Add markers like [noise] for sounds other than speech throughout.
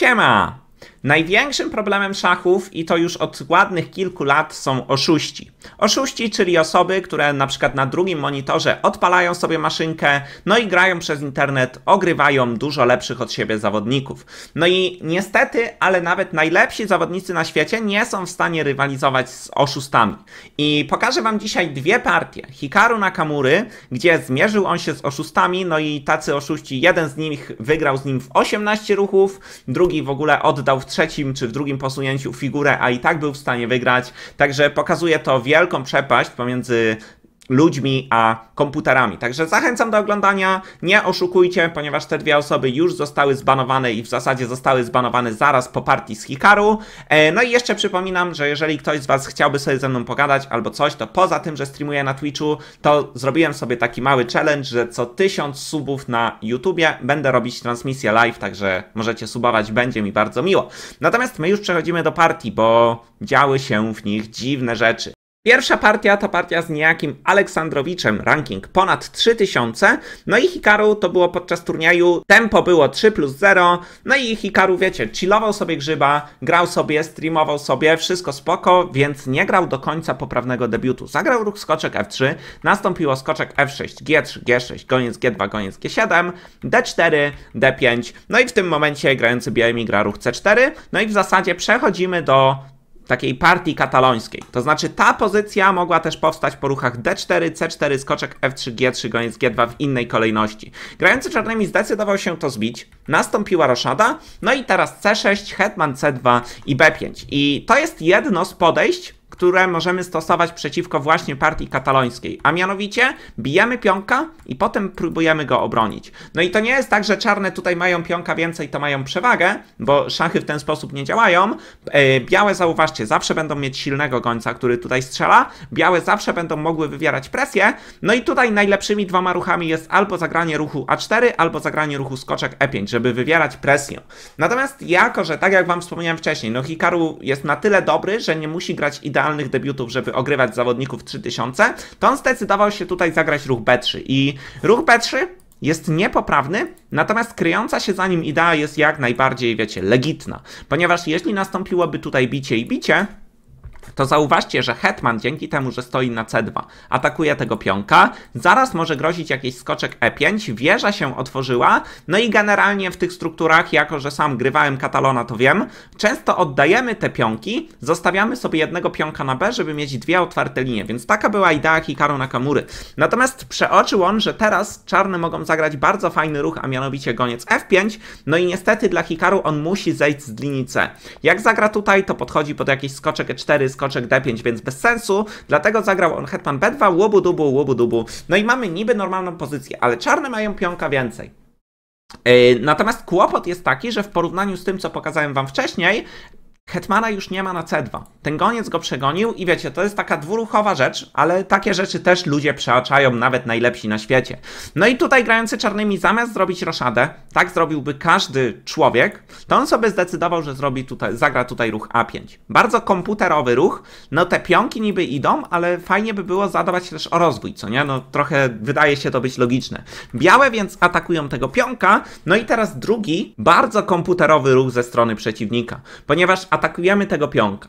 Shema. Największym problemem szachów, i to już od ładnych kilku lat, są oszuści. Oszuści, czyli osoby, które na przykład na drugim monitorze odpalają sobie maszynkę, no i grają przez internet, ogrywają dużo lepszych od siebie zawodników. No i niestety, ale nawet najlepsi zawodnicy na świecie nie są w stanie rywalizować z oszustami. I pokażę Wam dzisiaj dwie partie. Hikaru Nakamury, gdzie zmierzył on się z oszustami, no i tacy oszuści, jeden z nich wygrał z nim w 18 ruchów, drugi w ogóle oddał w trzecim czy w drugim posunięciu figurę, a i tak był w stanie wygrać. Także pokazuje to wielką przepaść pomiędzy ludźmi, a komputerami. Także zachęcam do oglądania, nie oszukujcie, ponieważ te dwie osoby już zostały zbanowane i w zasadzie zostały zbanowane zaraz po partii z Hikaru. E, no i jeszcze przypominam, że jeżeli ktoś z Was chciałby sobie ze mną pogadać albo coś, to poza tym, że streamuję na Twitchu, to zrobiłem sobie taki mały challenge, że co tysiąc subów na YouTubie będę robić transmisję live, także możecie subować, będzie mi bardzo miło. Natomiast my już przechodzimy do partii, bo działy się w nich dziwne rzeczy. Pierwsza partia to partia z niejakim Aleksandrowiczem, ranking ponad 3000, no i Hikaru to było podczas turnieju, tempo było 3 plus 0, no i Hikaru, wiecie, chillował sobie grzyba, grał sobie, streamował sobie, wszystko spoko, więc nie grał do końca poprawnego debiutu. Zagrał ruch skoczek F3, nastąpiło skoczek F6, G3, G6, goniec G2, goniec G7, D4, D5, no i w tym momencie grający białymi gra ruch C4, no i w zasadzie przechodzimy do takiej partii katalońskiej. To znaczy ta pozycja mogła też powstać po ruchach D4, C4, skoczek F3, G3, goniec G2 w innej kolejności. Grający czarnymi zdecydował się to zbić, nastąpiła roszada, no i teraz C6, hetman C2 i B5. I to jest jedno z podejść, które możemy stosować przeciwko właśnie partii katalońskiej, a mianowicie bijemy pionka i potem próbujemy go obronić. No i to nie jest tak, że czarne tutaj mają pionka więcej, to mają przewagę, bo szachy w ten sposób nie działają. E, białe, zauważcie, zawsze będą mieć silnego gońca, który tutaj strzela. Białe zawsze będą mogły wywierać presję. No i tutaj najlepszymi dwoma ruchami jest albo zagranie ruchu A4, albo zagranie ruchu skoczek E5, żeby wywierać presję. Natomiast jako, że tak jak wam wspomniałem wcześniej, no Hikaru jest na tyle dobry, że nie musi grać idealnie debiutów, żeby ogrywać zawodników 3000, to on zdecydował się tutaj zagrać ruch B3. I ruch B3 jest niepoprawny, natomiast kryjąca się za nim idea jest jak najbardziej, wiecie, legitna. Ponieważ jeśli nastąpiłoby tutaj bicie i bicie, to zauważcie, że hetman dzięki temu, że stoi na c2, atakuje tego pionka, zaraz może grozić jakiś skoczek e5, wieża się otworzyła, no i generalnie w tych strukturach, jako że sam grywałem Katalona, to wiem, często oddajemy te pionki, zostawiamy sobie jednego pionka na b, żeby mieć dwie otwarte linie, więc taka była idea Hikaru Nakamury. Natomiast przeoczył on, że teraz czarne mogą zagrać bardzo fajny ruch, a mianowicie goniec f5, no i niestety dla Hikaru on musi zejść z linii c. Jak zagra tutaj, to podchodzi pod jakiś skoczek e4 skoczek d5, więc bez sensu, dlatego zagrał on hetman b2, łobu dubu, łobu dubu. No i mamy niby normalną pozycję, ale czarne mają pionka więcej. Yy, natomiast kłopot jest taki, że w porównaniu z tym, co pokazałem Wam wcześniej, Hetmana już nie ma na C2. Ten goniec go przegonił i wiecie, to jest taka dwuruchowa rzecz, ale takie rzeczy też ludzie przeaczają, nawet najlepsi na świecie. No i tutaj grający czarnymi zamiast zrobić roszadę, tak zrobiłby każdy człowiek, to on sobie zdecydował, że zrobi tutaj, zagra tutaj ruch A5. Bardzo komputerowy ruch, no te pionki niby idą, ale fajnie by było zadbać też o rozwój, co nie? No trochę wydaje się to być logiczne. Białe więc atakują tego pionka, no i teraz drugi, bardzo komputerowy ruch ze strony przeciwnika, ponieważ atakujemy tego pionka.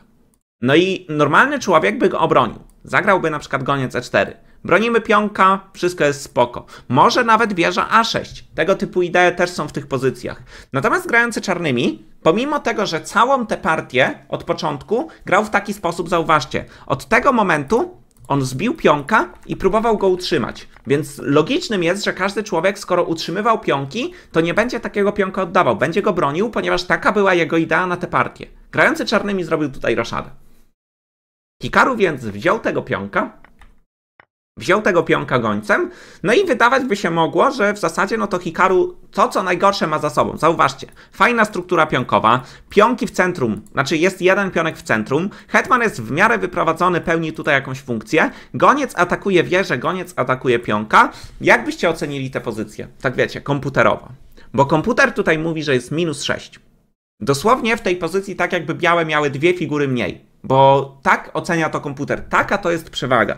No i normalny człowiek by go obronił. Zagrałby na przykład goniec e4. Bronimy pionka, wszystko jest spoko. Może nawet wieża A6. Tego typu idee też są w tych pozycjach. Natomiast grający czarnymi, pomimo tego, że całą tę partię od początku grał w taki sposób, zauważcie, od tego momentu on zbił pionka i próbował go utrzymać. Więc logicznym jest, że każdy człowiek, skoro utrzymywał pionki, to nie będzie takiego pionka oddawał, będzie go bronił, ponieważ taka była jego idea na tę partię. Grający czarnymi zrobił tutaj roszadę. Hikaru więc wziął tego pionka, wziął tego pionka gońcem, no i wydawać by się mogło, że w zasadzie no to Hikaru to co najgorsze ma za sobą. Zauważcie, fajna struktura pionkowa, pionki w centrum, znaczy jest jeden pionek w centrum, Hetman jest w miarę wyprowadzony, pełni tutaj jakąś funkcję, goniec atakuje wieżę, goniec atakuje pionka. Jak byście ocenili tę pozycję? Tak wiecie, komputerowo. Bo komputer tutaj mówi, że jest minus 6. Dosłownie w tej pozycji tak jakby białe miały dwie figury mniej, bo tak ocenia to komputer, taka to jest przewaga.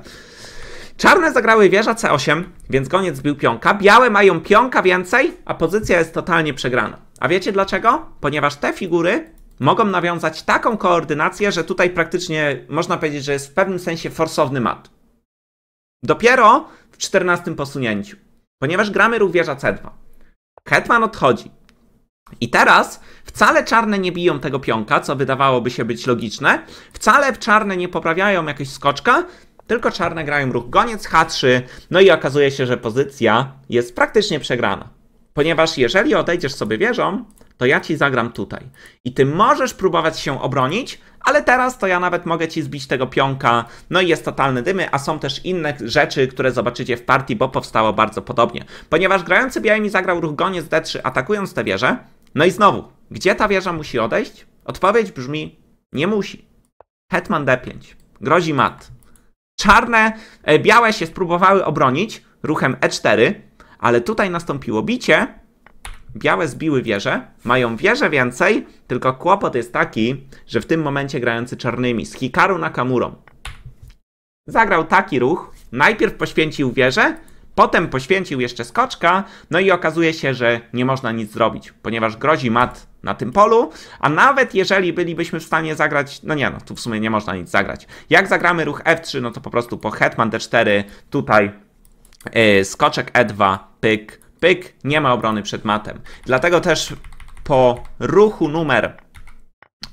Czarne zagrały wieża C8, więc goniec był pionka. Białe mają pionka więcej, a pozycja jest totalnie przegrana. A wiecie dlaczego? Ponieważ te figury mogą nawiązać taką koordynację, że tutaj praktycznie można powiedzieć, że jest w pewnym sensie forsowny mat. Dopiero w 14 posunięciu, ponieważ gramy wieża C2. Hetman odchodzi. I teraz wcale czarne nie biją tego pionka, co wydawałoby się być logiczne, wcale czarne nie poprawiają jakiegoś skoczka, tylko czarne grają ruch goniec, H3, no i okazuje się, że pozycja jest praktycznie przegrana. Ponieważ jeżeli odejdziesz sobie wieżą, to ja ci zagram tutaj. I ty możesz próbować się obronić, ale teraz to ja nawet mogę ci zbić tego pionka, no i jest totalny dymy, a są też inne rzeczy, które zobaczycie w partii, bo powstało bardzo podobnie. Ponieważ grający białymi zagrał ruch goniec D3 atakując tę wieżę, no i znowu, gdzie ta wieża musi odejść? Odpowiedź brzmi, nie musi. Hetman d5. Grozi mat. Czarne, e, białe się spróbowały obronić ruchem e4, ale tutaj nastąpiło bicie. Białe zbiły wieżę, mają wieżę więcej, tylko kłopot jest taki, że w tym momencie grający czarnymi z Hikaru na Kamurą. zagrał taki ruch, najpierw poświęcił wieżę, Potem poświęcił jeszcze skoczka, no i okazuje się, że nie można nic zrobić, ponieważ grozi mat na tym polu, a nawet jeżeli bylibyśmy w stanie zagrać, no nie no, tu w sumie nie można nic zagrać. Jak zagramy ruch F3, no to po prostu po hetman D4, tutaj yy, skoczek E2, pyk, pyk, nie ma obrony przed matem. Dlatego też po ruchu numer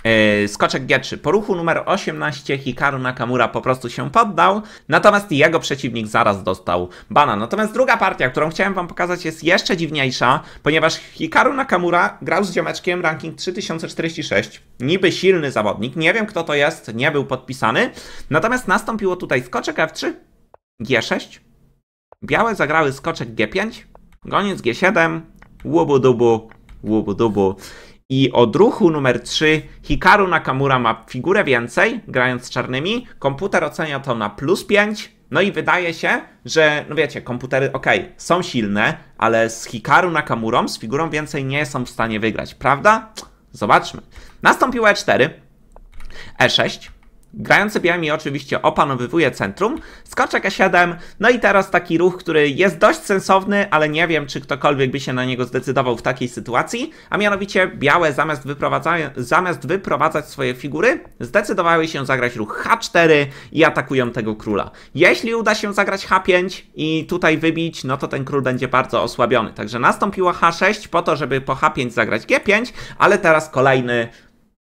E, skoczek G3. Po ruchu numer 18 Hikaru Nakamura po prostu się poddał, natomiast jego przeciwnik zaraz dostał bana. Natomiast druga partia, którą chciałem wam pokazać jest jeszcze dziwniejsza, ponieważ Hikaru Nakamura grał z ziomeczkiem ranking 3046, niby silny zawodnik, nie wiem kto to jest, nie był podpisany, natomiast nastąpiło tutaj skoczek F3, G6, białe zagrały skoczek G5, goniec G7, łubu dubu, łubu dubu. I od ruchu numer 3 Hikaru Nakamura ma figurę więcej, grając z czarnymi. Komputer ocenia to na plus 5. No i wydaje się, że, no wiecie, komputery, ok, są silne, ale z Hikaru Nakamurą, z figurą więcej nie są w stanie wygrać, prawda? Zobaczmy. Nastąpiło E4, E6, Grający białymi oczywiście opanowywuje centrum, skoczek E7, no i teraz taki ruch, który jest dość sensowny, ale nie wiem, czy ktokolwiek by się na niego zdecydował w takiej sytuacji, a mianowicie białe zamiast, zamiast wyprowadzać swoje figury, zdecydowały się zagrać ruch H4 i atakują tego króla. Jeśli uda się zagrać H5 i tutaj wybić, no to ten król będzie bardzo osłabiony. Także nastąpiło H6 po to, żeby po H5 zagrać G5, ale teraz kolejny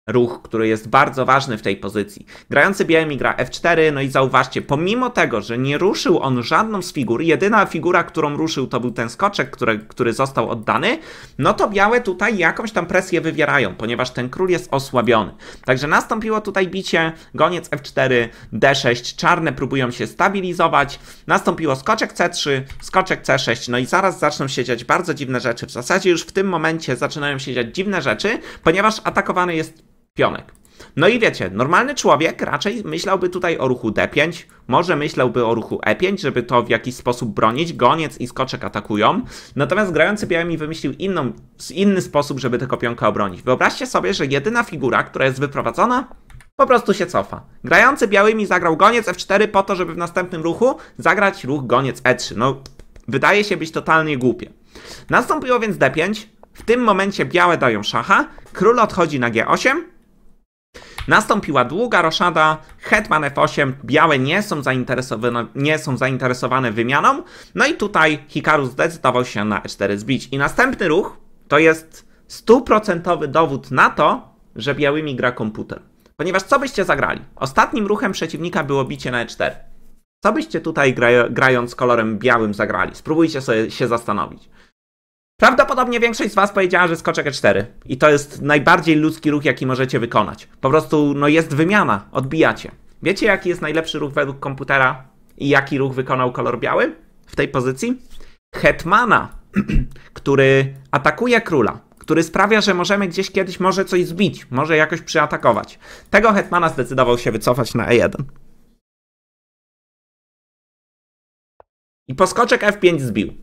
ruch, który jest bardzo ważny w tej pozycji. Grający białymi gra F4, no i zauważcie, pomimo tego, że nie ruszył on żadną z figur, jedyna figura, którą ruszył to był ten skoczek, który, który został oddany, no to białe tutaj jakąś tam presję wywierają, ponieważ ten król jest osłabiony. Także nastąpiło tutaj bicie, goniec F4, D6, czarne próbują się stabilizować, nastąpiło skoczek C3, skoczek C6, no i zaraz zaczną się dziać bardzo dziwne rzeczy. W zasadzie już w tym momencie zaczynają się dziać dziwne rzeczy, ponieważ atakowany jest pionek. No i wiecie, normalny człowiek raczej myślałby tutaj o ruchu D5, może myślałby o ruchu E5, żeby to w jakiś sposób bronić, goniec i skoczek atakują. Natomiast grający białymi wymyślił inną, inny sposób, żeby tego pionka obronić. Wyobraźcie sobie, że jedyna figura, która jest wyprowadzona, po prostu się cofa. Grający białymi zagrał goniec F4 po to, żeby w następnym ruchu zagrać ruch goniec E3. No, wydaje się być totalnie głupie. Nastąpiło więc D5, w tym momencie białe dają szacha, król odchodzi na G8, Nastąpiła długa roszada, hetman f8, białe nie są, zainteresowane, nie są zainteresowane wymianą, no i tutaj Hikaru zdecydował się na e4 zbić. I następny ruch to jest stuprocentowy dowód na to, że białymi gra komputer. Ponieważ co byście zagrali? Ostatnim ruchem przeciwnika było bicie na e4. Co byście tutaj grając kolorem białym zagrali? Spróbujcie sobie się zastanowić. Prawdopodobnie większość z Was powiedziała, że skoczek E4. I to jest najbardziej ludzki ruch, jaki możecie wykonać. Po prostu, no jest wymiana, odbijacie. Wiecie, jaki jest najlepszy ruch według komputera i jaki ruch wykonał kolor biały w tej pozycji? Hetmana, [clears throat] który atakuje króla, który sprawia, że możemy gdzieś kiedyś może coś zbić, może jakoś przyatakować. Tego Hetmana zdecydował się wycofać na E1. I poskoczek F5 zbił.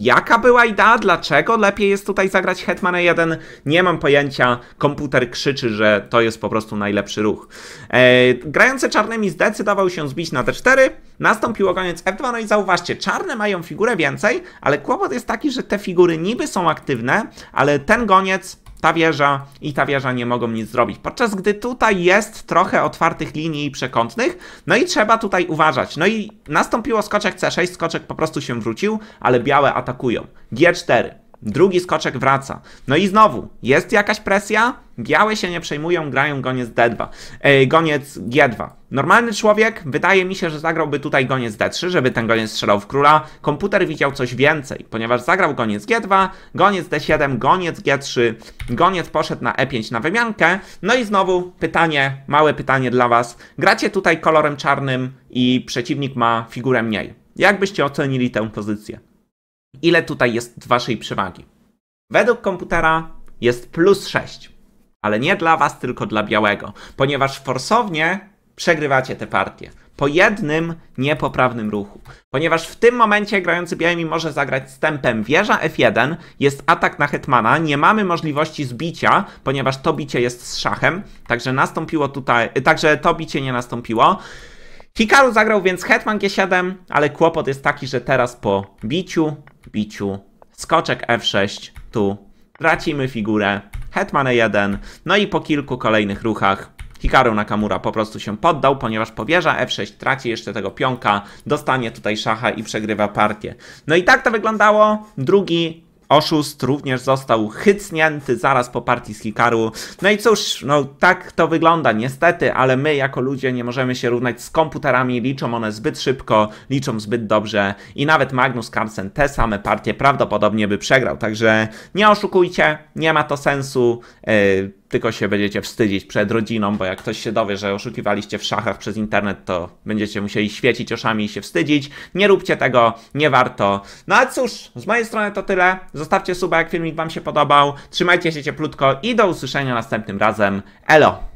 Jaka była idea? Dlaczego lepiej jest tutaj zagrać Hetmana 1? Nie mam pojęcia. Komputer krzyczy, że to jest po prostu najlepszy ruch. E, grający czarnymi zdecydował się zbić na d 4 Nastąpiło koniec F2. No i zauważcie, czarne mają figurę więcej, ale kłopot jest taki, że te figury niby są aktywne, ale ten goniec ta wieża i ta wieża nie mogą nic zrobić. Podczas gdy tutaj jest trochę otwartych linii przekątnych, no i trzeba tutaj uważać. No i nastąpiło skoczek C6, skoczek po prostu się wrócił, ale białe atakują. G4. Drugi skoczek wraca. No i znowu, jest jakaś presja? Białe się nie przejmują, grają goniec D2. E, goniec G2. Normalny człowiek, wydaje mi się, że zagrałby tutaj goniec D3, żeby ten goniec strzelał w króla. Komputer widział coś więcej, ponieważ zagrał goniec G2, goniec D7, goniec G3, goniec poszedł na E5 na wymiankę. No i znowu pytanie, małe pytanie dla Was. Gracie tutaj kolorem czarnym i przeciwnik ma figurę mniej. Jak byście ocenili tę pozycję? Ile tutaj jest waszej przewagi? Według komputera jest plus 6, ale nie dla was, tylko dla białego, ponieważ forsownie przegrywacie tę partię po jednym niepoprawnym ruchu. Ponieważ w tym momencie grający białymi może zagrać stępem wieża F1, jest atak na hetmana, nie mamy możliwości zbicia, ponieważ to bicie jest z szachem, także nastąpiło tutaj, także to bicie nie nastąpiło. Hikaru zagrał więc hetman g7, ale kłopot jest taki, że teraz po biciu, biciu, skoczek f6, tu tracimy figurę, hetman e1, no i po kilku kolejnych ruchach Hikaru Nakamura po prostu się poddał, ponieważ powierza f6, traci jeszcze tego pionka, dostanie tutaj szacha i przegrywa partię. No i tak to wyglądało. Drugi Oszust również został chycnięty zaraz po partii z Hikaru. No i cóż, no tak to wygląda niestety, ale my jako ludzie nie możemy się równać z komputerami, liczą one zbyt szybko, liczą zbyt dobrze i nawet Magnus Carlsen te same partie prawdopodobnie by przegrał, także nie oszukujcie, nie ma to sensu. Yy, tylko się będziecie wstydzić przed rodziną, bo jak ktoś się dowie, że oszukiwaliście w szachach przez internet, to będziecie musieli świecić oszami i się wstydzić. Nie róbcie tego, nie warto. No a cóż, z mojej strony to tyle. Zostawcie suba, jak filmik Wam się podobał. Trzymajcie się cieplutko i do usłyszenia następnym razem. Elo!